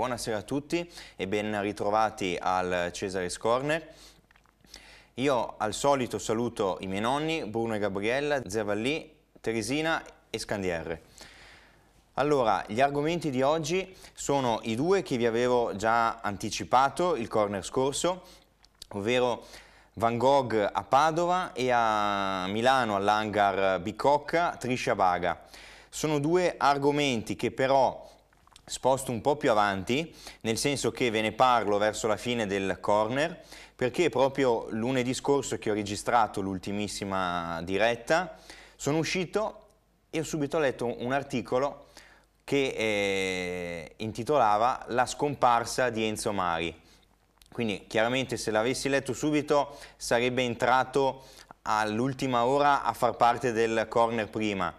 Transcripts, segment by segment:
buonasera a tutti e ben ritrovati al Cesare's Corner. Io al solito saluto i miei nonni, Bruno e Gabriella, Zia Teresina e Scandierre. Allora, gli argomenti di oggi sono i due che vi avevo già anticipato il corner scorso, ovvero Van Gogh a Padova e a Milano all'hangar Bicocca Triscia Baga. Sono due argomenti che però sposto un po' più avanti, nel senso che ve ne parlo verso la fine del corner, perché proprio lunedì scorso che ho registrato l'ultimissima diretta, sono uscito e ho subito letto un articolo che eh, intitolava La scomparsa di Enzo Mari. Quindi chiaramente se l'avessi letto subito sarebbe entrato all'ultima ora a far parte del corner prima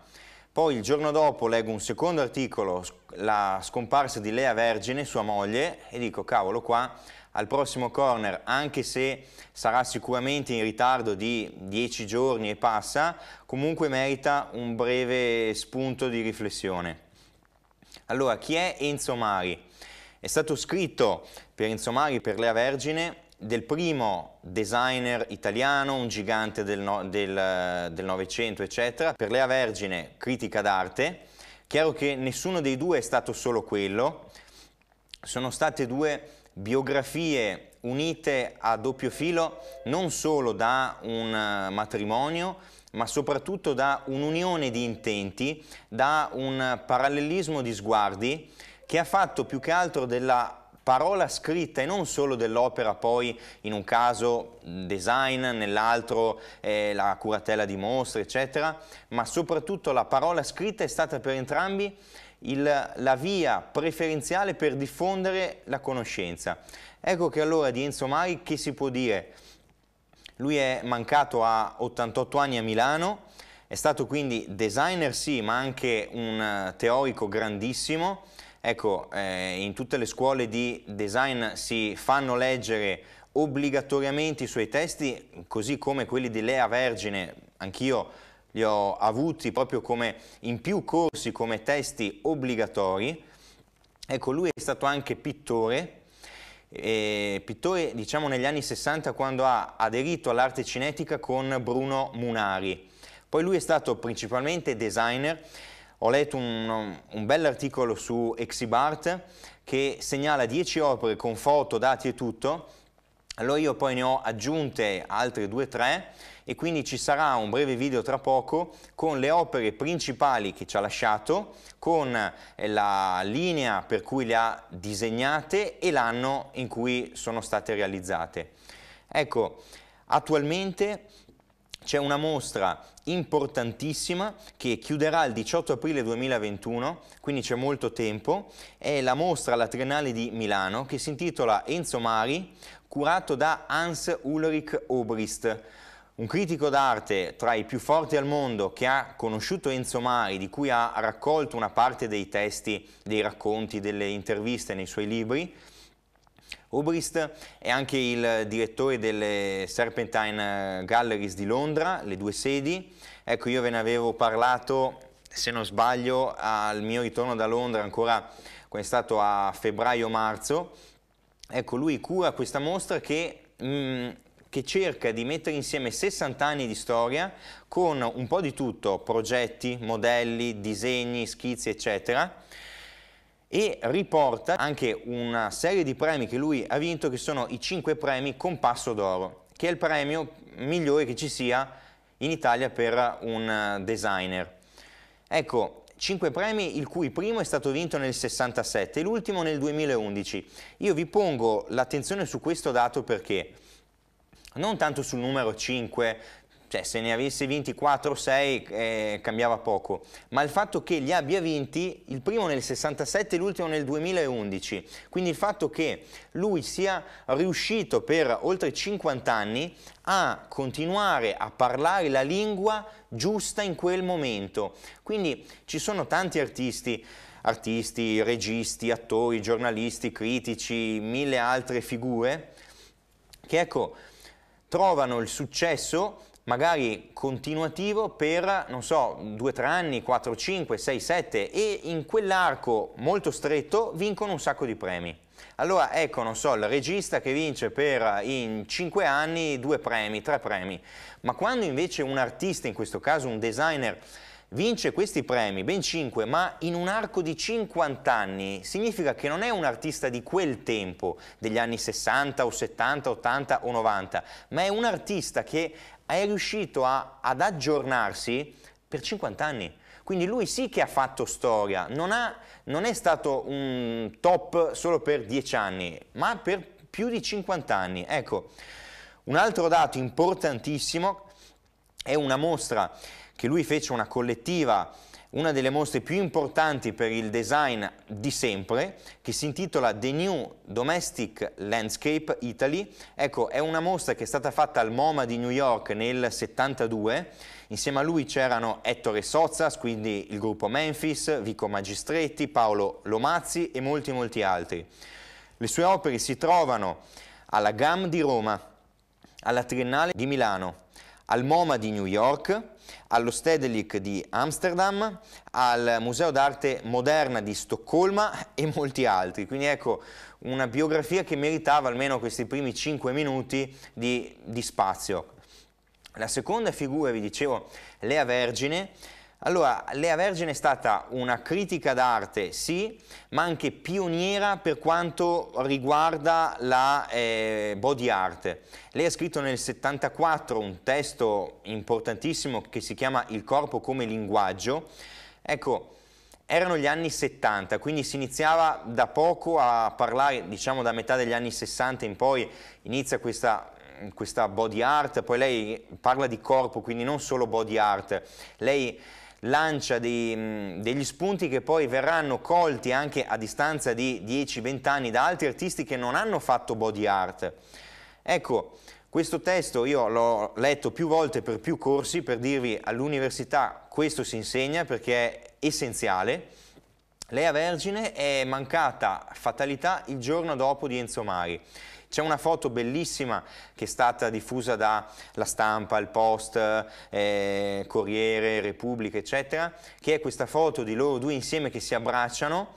poi il giorno dopo leggo un secondo articolo, la scomparsa di Lea Vergine, sua moglie, e dico cavolo qua, al prossimo corner, anche se sarà sicuramente in ritardo di dieci giorni e passa, comunque merita un breve spunto di riflessione. Allora, chi è Enzo Mari? È stato scritto per Enzo Mari, per Lea Vergine, del primo designer italiano, un gigante del, Novecento, eccetera. Per Lea Vergine, critica d'arte. Chiaro che nessuno dei due è stato solo quello, sono state due biografie unite a doppio filo non solo da un matrimonio, ma soprattutto da un'unione di intenti, da un parallelismo di sguardi che ha fatto più che altro della parola scritta e non solo dell'opera poi in un caso design, nell'altro eh, la curatela di mostre eccetera, ma soprattutto la parola scritta è stata per entrambi il, la via preferenziale per diffondere la conoscenza. Ecco che allora di Enzo Mari che si può dire? Lui è mancato a 88 anni a Milano, è stato quindi designer sì, ma anche un eh, teorico grandissimo, Ecco, eh, in tutte le scuole di design si fanno leggere obbligatoriamente i suoi testi, così come quelli di Lea Vergine, anch'io li ho avuti proprio come in più corsi come testi obbligatori. Ecco, lui è stato anche pittore, eh, pittore diciamo negli anni 60 quando ha aderito all'arte cinetica con Bruno Munari. Poi lui è stato principalmente designer, ho letto un, un bell'articolo su Exibart che segnala 10 opere con foto, dati e tutto, allora io poi ne ho aggiunte altre 2-3 e quindi ci sarà un breve video tra poco con le opere principali che ci ha lasciato, con la linea per cui le ha disegnate e l'anno in cui sono state realizzate. Ecco, attualmente c'è una mostra importantissima che chiuderà il 18 aprile 2021, quindi c'è molto tempo, è la mostra alla Triennale di Milano che si intitola Enzo Mari, curato da Hans Ulrich Obrist. Un critico d'arte tra i più forti al mondo che ha conosciuto Enzo Mari, di cui ha raccolto una parte dei testi, dei racconti, delle interviste nei suoi libri, Obrist è anche il direttore delle Serpentine Galleries di Londra, le due sedi. Ecco, io ve ne avevo parlato, se non sbaglio, al mio ritorno da Londra ancora quando è stato a febbraio-marzo. Ecco, lui cura questa mostra che, mh, mm, che cerca di mettere insieme 60 anni di storia con un po' di tutto, progetti, modelli, disegni, schizzi, eccetera e riporta anche una serie di premi che lui ha vinto che sono i 5 premi Compasso d'Oro, che è il premio migliore che ci sia in Italia per un designer. Ecco, 5 premi, il cui primo è stato vinto nel 67 e l'ultimo nel 2011. Io vi pongo l'attenzione su questo dato perché non tanto sul numero 5 cioè se ne avesse vinti 4 o 6 eh, cambiava poco, ma il fatto che li abbia vinti il primo nel 67 e l'ultimo nel 2011, quindi il fatto che lui sia riuscito per oltre 50 anni a continuare a parlare la lingua giusta in quel momento. Quindi ci sono tanti artisti, artisti, registi, attori, giornalisti, critici, mille altre figure che ecco trovano il successo magari continuativo per, non so, 2-3 anni, 4, 5, 6, 7 e in quell'arco molto stretto vincono un sacco di premi. Allora ecco, non so, il regista che vince per in 5 anni due premi, tre premi, ma quando invece un artista, in questo caso un designer, vince questi premi, ben 5, ma in un arco di 50 anni, significa che non è un artista di quel tempo, degli anni 60 o 70, 80 o 90, ma è un artista che è riuscito a, ad aggiornarsi per 50 anni. Quindi lui sì che ha fatto storia, non, ha, non è stato un top solo per 10 anni, ma per più di 50 anni. Ecco, un altro dato importantissimo è una mostra che lui fece una collettiva una delle mostre più importanti per il design di sempre, che si intitola The New Domestic Landscape Italy. Ecco, è una mostra che è stata fatta al MoMA di New York nel 72. Insieme a lui c'erano Ettore Sozzas, quindi il gruppo Memphis, Vico Magistretti, Paolo Lomazzi e molti molti altri. Le sue opere si trovano alla GAM di Roma, alla Triennale di Milano, al MoMA di New York, allo Stedelijk di Amsterdam, al Museo d'Arte Moderna di Stoccolma e molti altri. Quindi ecco una biografia che meritava almeno questi primi 5 minuti di, di spazio. La seconda figura, vi dicevo, Lea Vergine, allora, Lea Vergine è stata una critica d'arte, sì, ma anche pioniera per quanto riguarda la eh, body art. Lei ha scritto nel 74 un testo importantissimo che si chiama Il corpo come linguaggio. Ecco, erano gli anni 70, quindi si iniziava da poco a parlare, diciamo da metà degli anni 60 in poi inizia questa questa body art, poi lei parla di corpo, quindi non solo body art. Lei lancia dei, mm, degli spunti che poi verranno colti anche a distanza di 10-20 anni da altri artisti che non hanno fatto body art. Ecco, questo testo io l'ho letto più volte per più corsi per dirvi all'università questo si insegna perché è essenziale. Lea Vergine è mancata fatalità il giorno dopo di Enzo Mari. C'è una foto bellissima che è stata diffusa dalla stampa, il post, eh, Corriere, Repubblica, eccetera, che è questa foto di loro due insieme che si abbracciano,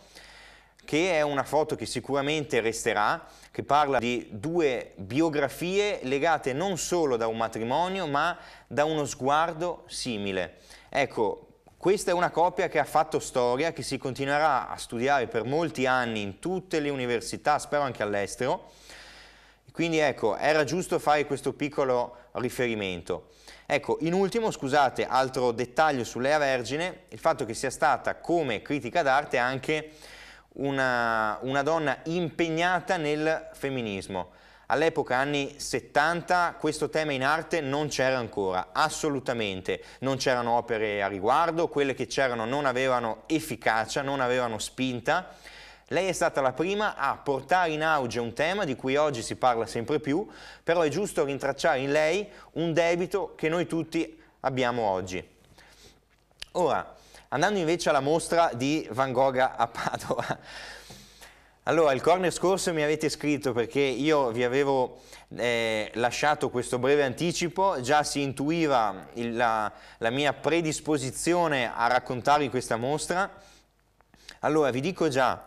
che è una foto che sicuramente resterà, che parla di due biografie legate non solo da un matrimonio, ma da uno sguardo simile. Ecco, questa è una coppia che ha fatto storia, che si continuerà a studiare per molti anni in tutte le università, spero anche all'estero, quindi ecco, era giusto fare questo piccolo riferimento. Ecco, in ultimo, scusate, altro dettaglio su Lea Vergine, il fatto che sia stata come critica d'arte anche una, una donna impegnata nel femminismo. All'epoca, anni 70, questo tema in arte non c'era ancora, assolutamente. Non c'erano opere a riguardo, quelle che c'erano non avevano efficacia, non avevano spinta lei è stata la prima a portare in auge un tema di cui oggi si parla sempre più, però è giusto rintracciare in lei un debito che noi tutti abbiamo oggi. Ora, andando invece alla mostra di Van Gogh a Padova. Allora, il corner scorso mi avete scritto perché io vi avevo eh, lasciato questo breve anticipo, già si intuiva il, la, la mia predisposizione a raccontarvi questa mostra. Allora, vi dico già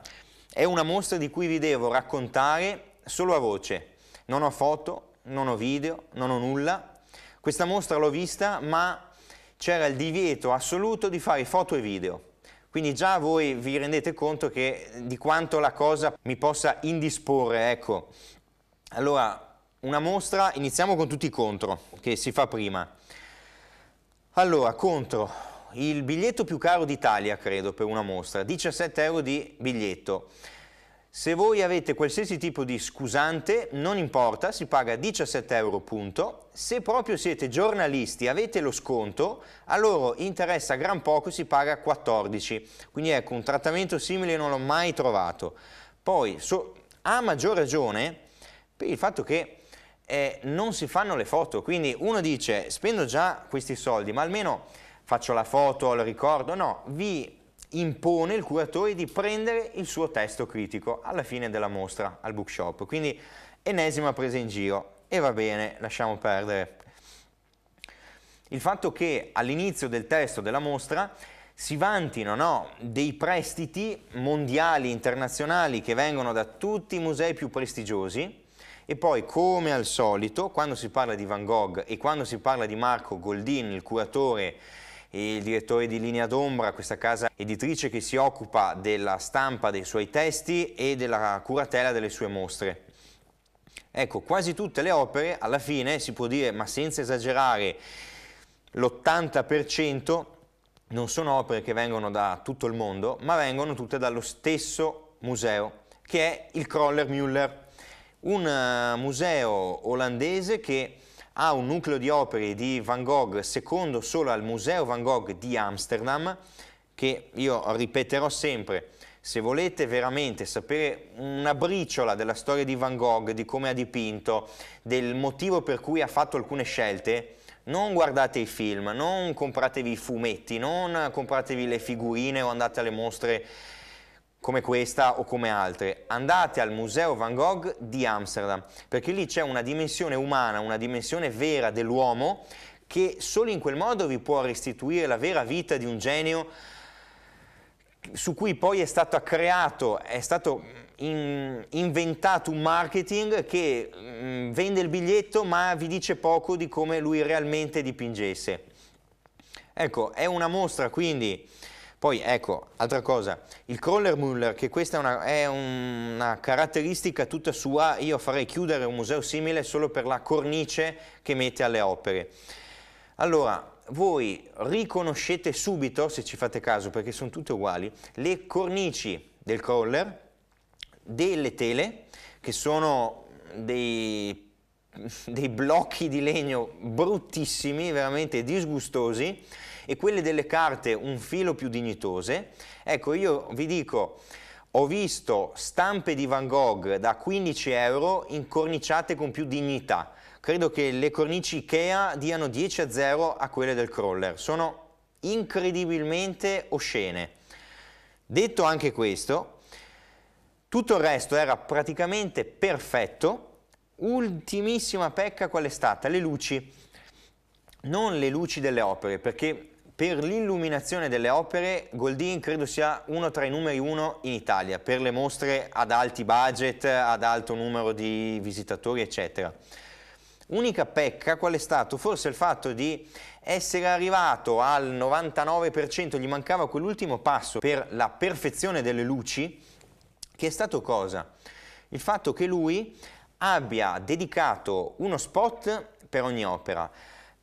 è una mostra di cui vi devo raccontare solo a voce. Non ho foto, non ho video, non ho nulla. Questa mostra l'ho vista, ma c'era il divieto assoluto di fare foto e video. Quindi già voi vi rendete conto che, eh, di quanto la cosa mi possa indisporre, ecco. Allora, una mostra, iniziamo con tutti i contro, che si fa prima. Allora, contro, il biglietto più caro d'Italia, credo, per una mostra, 17 euro di biglietto. Se voi avete qualsiasi tipo di scusante, non importa, si paga 17 euro punto. Se proprio siete giornalisti, avete lo sconto, a loro interessa gran poco, si paga 14. Quindi ecco, un trattamento simile non l'ho mai trovato. Poi, so, a maggior ragione, per il fatto che eh, non si fanno le foto, quindi uno dice, spendo già questi soldi, ma almeno faccio la foto, lo ricordo, no, vi impone il curatore di prendere il suo testo critico alla fine della mostra, al bookshop. Quindi ennesima presa in giro e va bene, lasciamo perdere. Il fatto che all'inizio del testo della mostra si vantino no, dei prestiti mondiali, internazionali che vengono da tutti i musei più prestigiosi e poi come al solito quando si parla di Van Gogh e quando si parla di Marco Goldin, il curatore il direttore di Linea d'Ombra, questa casa editrice che si occupa della stampa dei suoi testi e della curatela delle sue mostre. Ecco, quasi tutte le opere alla fine si può dire, ma senza esagerare, l'80% non sono opere che vengono da tutto il mondo, ma vengono tutte dallo stesso museo, che è il Kroller Müller, un eh, museo olandese che ha un nucleo di opere di Van Gogh secondo solo al Museo Van Gogh di Amsterdam, che io ripeterò sempre, se volete veramente sapere una briciola della storia di Van Gogh, di come ha dipinto, del motivo per cui ha fatto alcune scelte, non guardate i film, non compratevi i fumetti, non compratevi le figurine o andate alle mostre come questa o come altre, andate al Museo Van Gogh di Amsterdam, perché lì c'è una dimensione umana, una dimensione vera dell'uomo che solo in quel modo vi può restituire la vera vita di un genio su cui poi è stato creato, è stato mm, in, inventato un marketing che mh, mm, vende il biglietto ma vi dice poco di come lui realmente dipingesse. Ecco, è una mostra quindi poi ecco, altra cosa, il crawler Muller, che questa è una, è una, caratteristica tutta sua, io farei chiudere un museo simile solo per la cornice che mette alle opere. Allora, voi riconoscete subito, se ci fate caso, perché sono tutte uguali, le cornici del crawler, delle tele, che sono dei, dei blocchi di legno bruttissimi, veramente disgustosi, e quelle delle carte un filo più dignitose, ecco io vi dico ho visto stampe di Van Gogh da 15 euro incorniciate con più dignità. Credo che le cornici Ikea diano 10 a 0 a quelle del crawler. Sono incredibilmente oscene. Detto anche questo, tutto il resto era praticamente perfetto. Ultimissima pecca qual è stata? Le luci. Non le luci delle opere, perché per l'illuminazione delle opere, Goldin credo sia uno tra i numeri uno in Italia, per le mostre ad alti budget, ad alto numero di visitatori, eccetera. Unica pecca qual è stato? Forse il fatto di essere arrivato al 99%, gli mancava quell'ultimo passo per la perfezione delle luci, che è stato cosa? Il fatto che lui abbia dedicato uno spot per ogni opera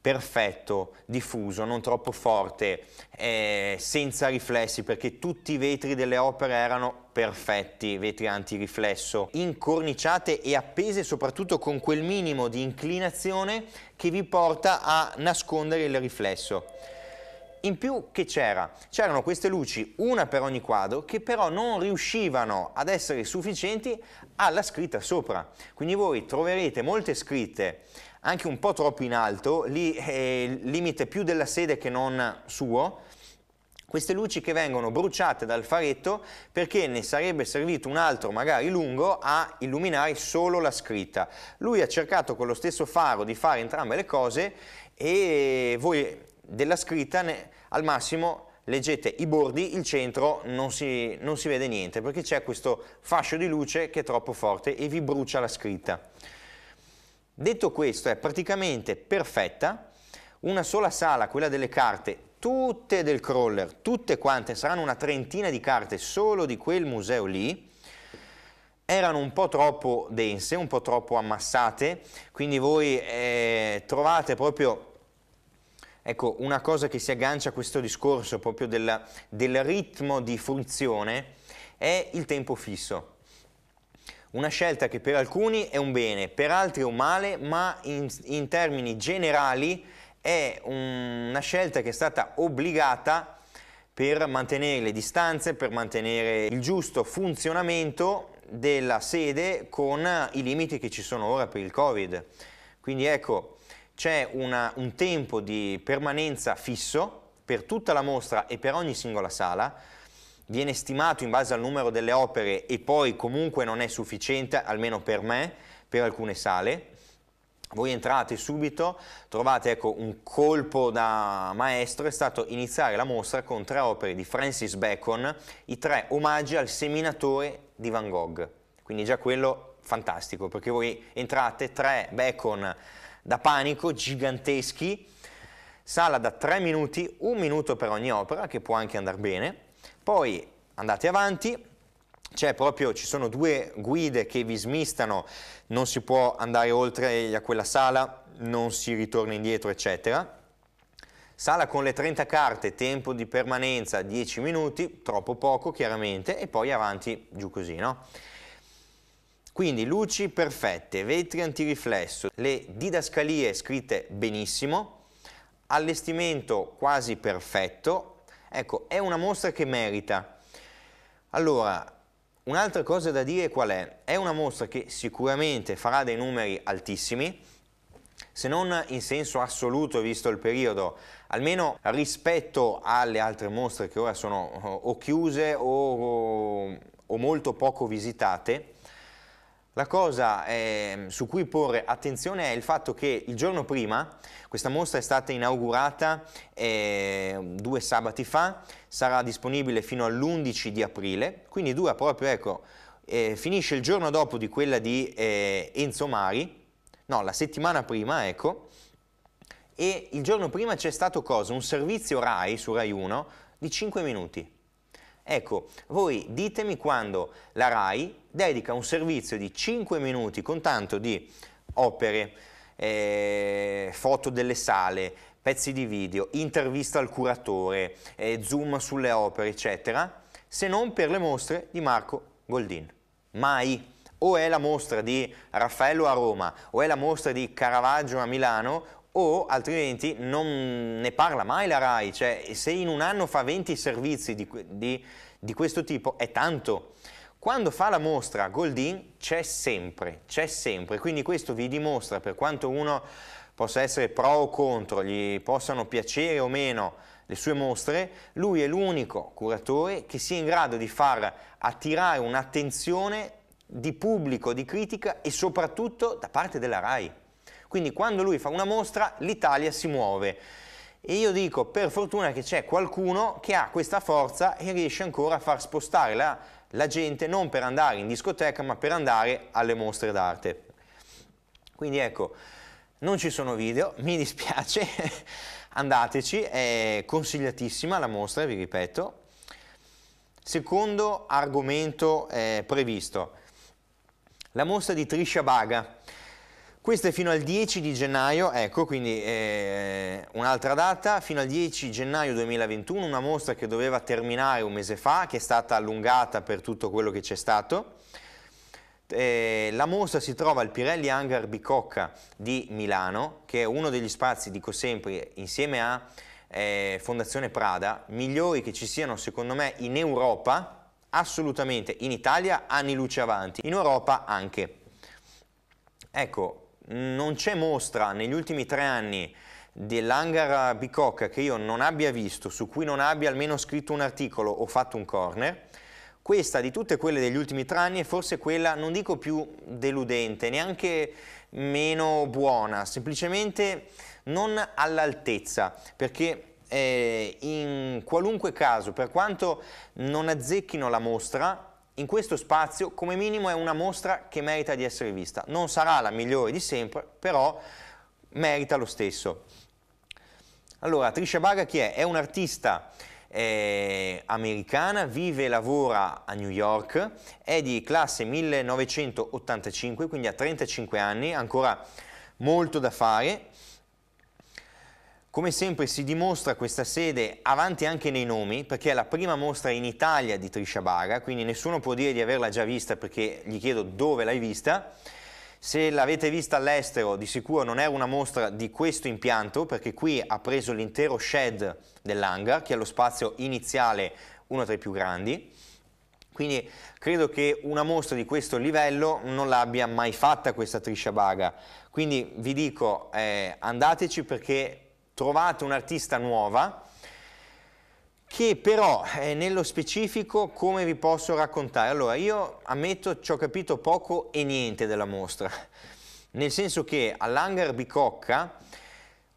perfetto, diffuso, non troppo forte, eh, senza riflessi perché tutti i vetri delle opere erano perfetti, vetri antiriflesso, incorniciate e appese soprattutto con quel minimo di inclinazione che vi porta a nascondere il riflesso. In più che c'era? C'erano queste luci, una per ogni quadro, che però non riuscivano ad essere sufficienti alla scritta sopra. Quindi voi troverete molte scritte anche un po' troppo in alto, lì è eh, il limite più della sede che non suo, queste luci che vengono bruciate dal faretto perché ne sarebbe servito un altro magari lungo a illuminare solo la scritta. Lui ha cercato con lo stesso faro di fare entrambe le cose e voi della scritta ne, al massimo leggete i bordi, il centro non si, non si vede niente perché c'è questo fascio di luce che è troppo forte e vi brucia la scritta. Detto questo è praticamente perfetta, una sola sala, quella delle carte, tutte del crawler, tutte quante, saranno una trentina di carte solo di quel museo lì, erano un po' troppo dense, un po' troppo ammassate, quindi voi eh, trovate proprio Ecco, una cosa che si aggancia a questo discorso proprio della, del ritmo di fruizione è il tempo fisso. Una scelta che per alcuni è un bene, per altri è un male, ma in, in termini generali è un, una scelta che è stata obbligata per mantenere le distanze, per mantenere il giusto funzionamento della sede con i limiti che ci sono ora per il Covid. Quindi ecco, c'è un tempo di permanenza fisso per tutta la mostra e per ogni singola sala, viene stimato in base al numero delle opere e poi comunque non è sufficiente, almeno per me, per alcune sale. Voi entrate subito, trovate ecco, un colpo da maestro, è stato iniziare la mostra con tre opere di Francis Bacon, i tre omaggi al seminatore di Van Gogh. Quindi già quello fantastico, perché voi entrate tre Bacon da panico giganteschi, sala da 3 minuti, un minuto per ogni opera, che può anche andare bene, poi andate avanti, c'è proprio, ci sono due guide che vi smistano, non si può andare oltre a quella sala, non si ritorna indietro, eccetera. Sala con le 30 carte, tempo di permanenza 10 minuti, troppo poco chiaramente, e poi avanti giù così, no? Quindi luci perfette, vetri antiriflesso, le didascalie scritte benissimo, allestimento quasi perfetto. Ecco, è una mostra che merita. Allora, un'altra cosa da dire qual è? È una mostra che sicuramente farà dei numeri altissimi, se non in senso assoluto visto il periodo, almeno rispetto alle altre mostre che ora sono eh, o chiuse o, o molto poco visitate, la cosa eh, su cui porre attenzione è il fatto che il giorno prima, questa mostra è stata inaugurata eh, due sabati fa, sarà disponibile fino all'11 di aprile, quindi dura proprio, ecco, eh, finisce il giorno dopo di quella di eh, Enzo Mari, no, la settimana prima, ecco, e il giorno prima c'è stato cosa? Un servizio RAI su RAI 1 di 5 minuti. Ecco, voi ditemi quando la RAI dedica un servizio di 5 minuti con tanto di opere, eh, foto delle sale, pezzi di video, intervista al curatore, eh, zoom sulle opere, eccetera, se non per le mostre di Marco Goldin. Mai! O è la mostra di Raffaello a Roma, o è la mostra di Caravaggio a Milano, o altrimenti non ne parla mai la RAI, cioè se in un anno fa 20 servizi di, di, di questo tipo è tanto. Quando fa la mostra Goldin c'è sempre, c'è sempre, quindi questo vi dimostra per quanto uno possa essere pro o contro, gli possano piacere o meno le sue mostre, lui è l'unico curatore che sia in grado di far attirare un'attenzione di pubblico, di critica e soprattutto da parte della RAI. Quindi quando lui fa una mostra l'Italia si muove. E io dico, per fortuna che c'è qualcuno che ha questa forza e riesce ancora a far spostare la, la gente non per andare in discoteca ma per andare alle mostre d'arte. Quindi ecco, non ci sono video, mi dispiace, andateci, è consigliatissima la mostra, vi ripeto. Secondo argomento eh, previsto, la mostra di Trisha Baga, questo è fino al 10 di gennaio, ecco, quindi eh, un'altra data, fino al 10 gennaio 2021, una mostra che doveva terminare un mese fa, che è stata allungata per tutto quello che c'è stato. Eh, la mostra si trova al Pirelli Hangar Bicocca di Milano, che è uno degli spazi, dico sempre, insieme a eh, Fondazione Prada, migliori che ci siano secondo me in Europa, assolutamente, in Italia anni luce avanti, in Europa anche. Ecco, non c'è mostra negli ultimi tre anni dell'hangar Bicocca che io non abbia visto, su cui non abbia almeno scritto un articolo o fatto un corner, questa di tutte quelle degli ultimi tre anni è forse quella, non dico più deludente, neanche meno buona, semplicemente non all'altezza, perché eh, in qualunque caso, per quanto non azzecchino la mostra, in questo spazio come minimo è una mostra che merita di essere vista. Non sarà la migliore di sempre, però merita lo stesso. Allora, Trisha Baga chi è? È un'artista eh, americana, vive e lavora a New York, è di classe 1985, quindi ha 35 anni, ancora molto da fare come sempre si dimostra questa sede avanti anche nei nomi, perché è la prima mostra in Italia di Trisha Baga, quindi nessuno può dire di averla già vista perché gli chiedo dove l'hai vista. Se l'avete vista all'estero, di sicuro non era una mostra di questo impianto, perché qui ha preso l'intero shed dell'hangar, che è lo spazio iniziale, uno tra i più grandi. Quindi credo che una mostra di questo livello non l'abbia mai fatta questa Trisha Baga. Quindi vi dico, eh, andateci perché trovate un'artista nuova che però eh, nello specifico come vi posso raccontare? Allora io ammetto ci ho capito poco e niente della mostra, nel senso che all'hangar Bicocca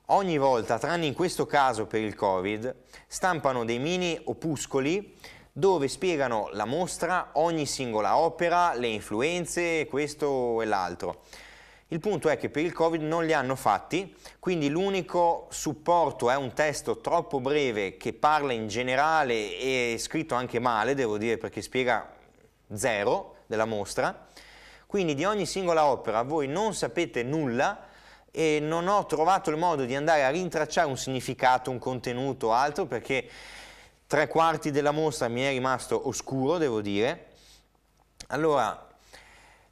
ogni volta, tranne in questo caso per il Covid, stampano dei mini opuscoli dove spiegano la mostra, ogni singola opera, le influenze, questo e l'altro. Il punto è che per il Covid non li hanno fatti, quindi l'unico supporto è un testo troppo breve che parla in generale e scritto anche male, devo dire, perché spiega zero della mostra. Quindi di ogni singola opera voi non sapete nulla e non ho trovato il modo di andare a rintracciare un significato, un contenuto o altro perché tre quarti della mostra mi è rimasto oscuro, devo dire. Allora,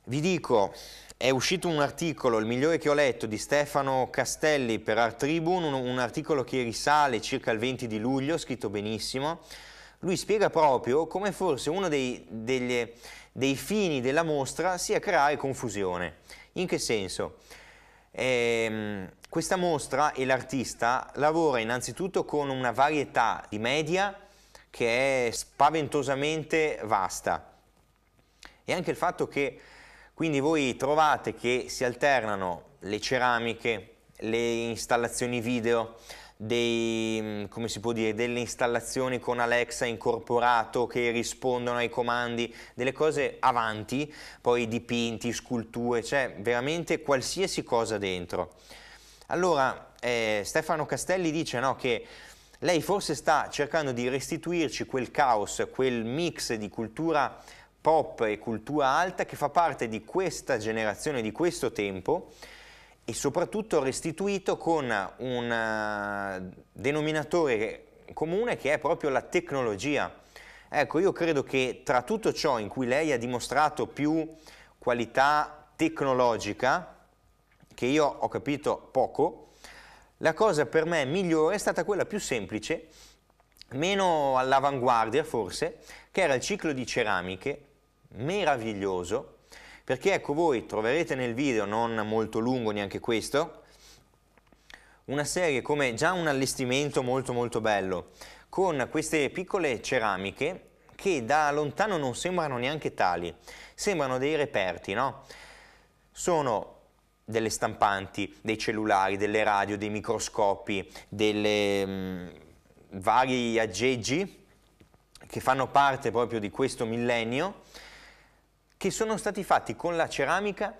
vi dico, è uscito un articolo, il migliore che ho letto, di Stefano Castelli per Art Tribune, un, un articolo che risale circa il 20 di luglio, scritto benissimo. Lui spiega proprio come forse uno dei, degli, dei fini della mostra sia creare confusione. In che senso? Ehm, questa mostra e l'artista lavora innanzitutto con una varietà di media che è spaventosamente vasta. E anche il fatto che quindi voi trovate che si alternano le ceramiche, le installazioni video, dei, mm, dire, delle installazioni con Alexa incorporato che rispondono ai comandi, delle cose avanti, poi dipinti, sculture, cioè veramente qualsiasi cosa dentro. Allora eh, Stefano Castelli dice no, che lei forse sta cercando di restituirci quel caos, quel mix di cultura pop e cultura alta che fa parte di questa generazione, di questo tempo e soprattutto restituito con un eh, denominatore comune che è proprio la tecnologia. Ecco, io credo che tra tutto ciò in cui lei ha dimostrato più qualità tecnologica, che io ho capito poco, la cosa per me migliore è stata quella più semplice, meno all'avanguardia forse, che era il ciclo di ceramiche meraviglioso perché ecco voi troverete nel video, non molto lungo neanche questo, una serie come già un allestimento molto molto bello con queste piccole ceramiche che da lontano non sembrano neanche tali, sembrano dei reperti, no? Sono delle stampanti, dei cellulari, delle radio, dei microscopi, dei mh, mm, vari aggeggi che fanno parte proprio di questo millennio che sono stati fatti con la ceramica,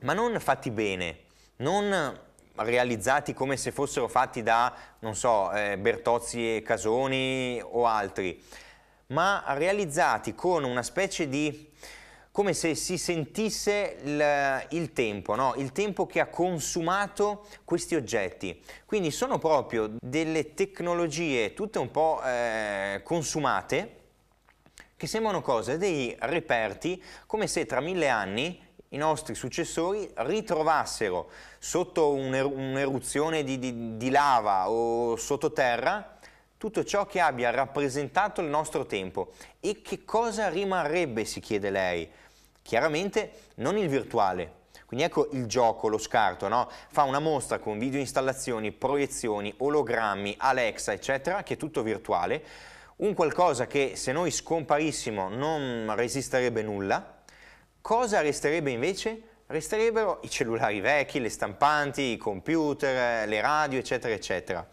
ma non fatti bene, non realizzati come se fossero fatti da, non so, eh, Bertozzi e Casoni o altri, ma realizzati con una specie di come se si sentisse il, il tempo, no? il tempo che ha consumato questi oggetti. Quindi sono proprio delle tecnologie tutte un po' eh, consumate, che sembrano cose, dei reperti, come se tra mille anni i nostri successori ritrovassero sotto un'eruzione di, di, di lava o sottoterra tutto ciò che abbia rappresentato il nostro tempo. E che cosa rimarrebbe, si chiede lei. Chiaramente non il virtuale, quindi ecco il gioco, lo scarto, no? fa una mostra con video installazioni, proiezioni, ologrammi, Alexa, eccetera, che è tutto virtuale, un qualcosa che se noi scomparissimo non resisterebbe nulla, cosa resterebbe invece? Resterebbero i cellulari vecchi, le stampanti, i computer, le radio, eccetera, eccetera.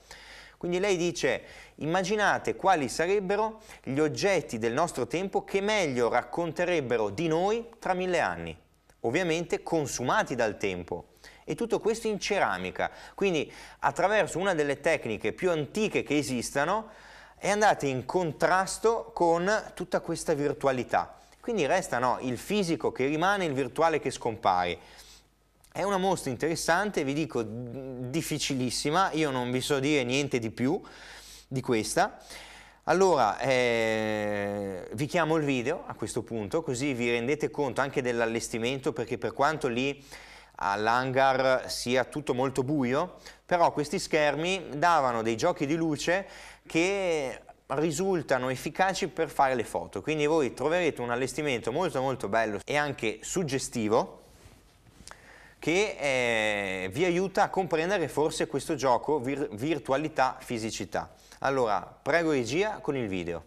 Quindi lei dice, immaginate quali sarebbero gli oggetti del nostro tempo che meglio racconterebbero di noi tra mille anni, ovviamente consumati dal tempo. E tutto questo in ceramica, quindi attraverso una delle tecniche più antiche che esistano, è andata in contrasto con tutta questa virtualità. Quindi restano il fisico che rimane il virtuale che scompare. È una mostra interessante, vi dico difficilissima, io non vi so dire niente di più di questa. Allora, eh, vi chiamo il video a questo punto, così vi rendete conto anche dell'allestimento, perché per quanto lì all'hangar sia tutto molto buio, però questi schermi davano dei giochi di luce che risultano efficaci per fare le foto quindi voi troverete un allestimento molto molto bello e anche suggestivo che eh, vi aiuta a comprendere forse questo gioco vir virtualità fisicità allora prego regia con il video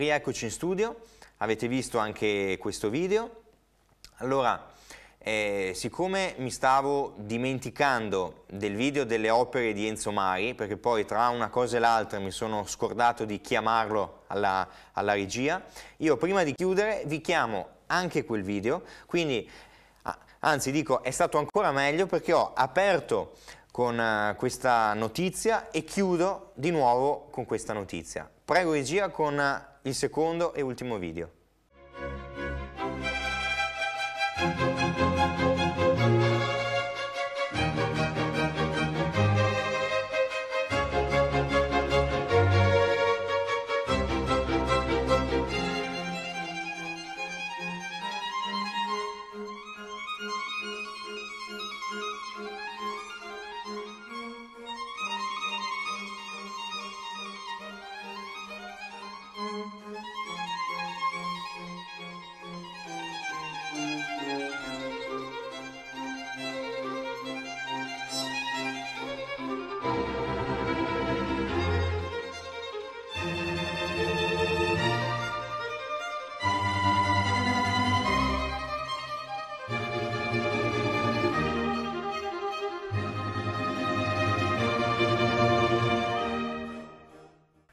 rieccoci in studio, avete visto anche questo video. Allora, eh, siccome mi stavo dimenticando del video delle opere di Enzo Mari, perché poi tra una cosa e l'altra mi sono scordato di chiamarlo alla, alla regia, io prima di chiudere vi chiamo anche quel video, quindi anzi dico è stato ancora meglio perché ho aperto con eh, questa notizia e chiudo di nuovo con questa notizia. Prego regia con eh, il secondo e ultimo video.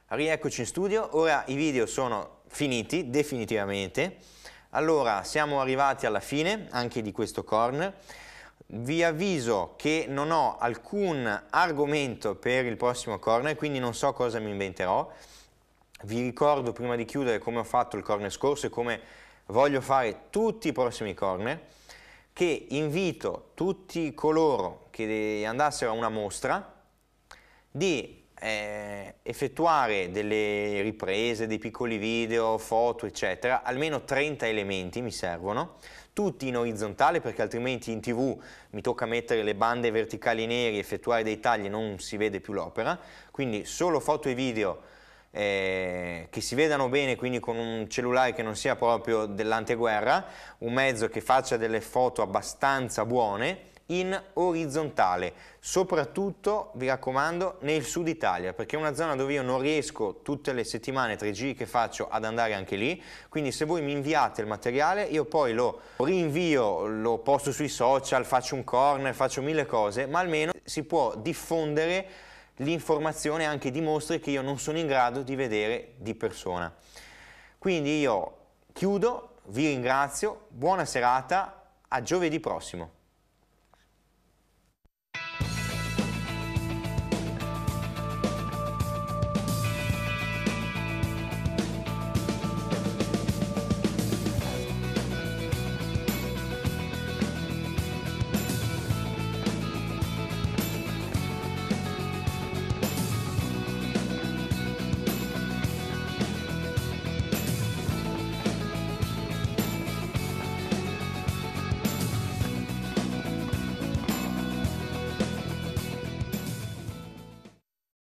Rieccoci in studio, ora i video sono finiti definitivamente, allora siamo arrivati alla fine anche di questo corner, vi avviso che non ho alcun argomento per il prossimo corner, quindi non so cosa mi inventerò, vi ricordo prima di chiudere come ho fatto il corner scorso e come voglio fare tutti i prossimi corner, che invito tutti coloro che andassero a una mostra di eh, effettuare delle riprese, dei piccoli video, foto eccetera, almeno 30 elementi mi servono, tutti in orizzontale perché altrimenti in tv mi tocca mettere le bande verticali neri, effettuare dei tagli e non si vede più l'opera, quindi solo foto e video eh, che si vedano bene, quindi con un cellulare che non sia proprio dell'anteguerra, un mezzo che faccia delle foto abbastanza buone in orizzontale, soprattutto vi raccomando nel sud Italia, perché è una zona dove io non riesco tutte le settimane, tre giri che faccio, ad andare anche lì, quindi se voi mi inviate il materiale io poi lo rinvio, lo posto sui social, faccio un corner, faccio mille cose, ma almeno si può diffondere l'informazione anche di mostre che io non sono in grado di vedere di persona. Quindi io chiudo, vi ringrazio, buona serata, a giovedì prossimo.